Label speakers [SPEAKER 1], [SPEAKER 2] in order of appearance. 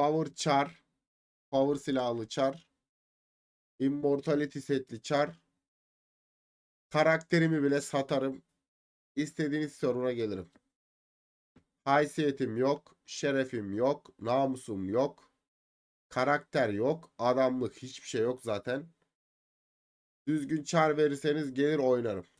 [SPEAKER 1] Power Char. Power silahlı Char. Immortality setli Char. Karakterimi bile satarım. İstediğiniz soruna gelirim. Haysiyetim yok. Şerefim yok. Namusum yok. Karakter yok. Adamlık hiçbir şey yok zaten. Düzgün çar verirseniz gelir oynarım.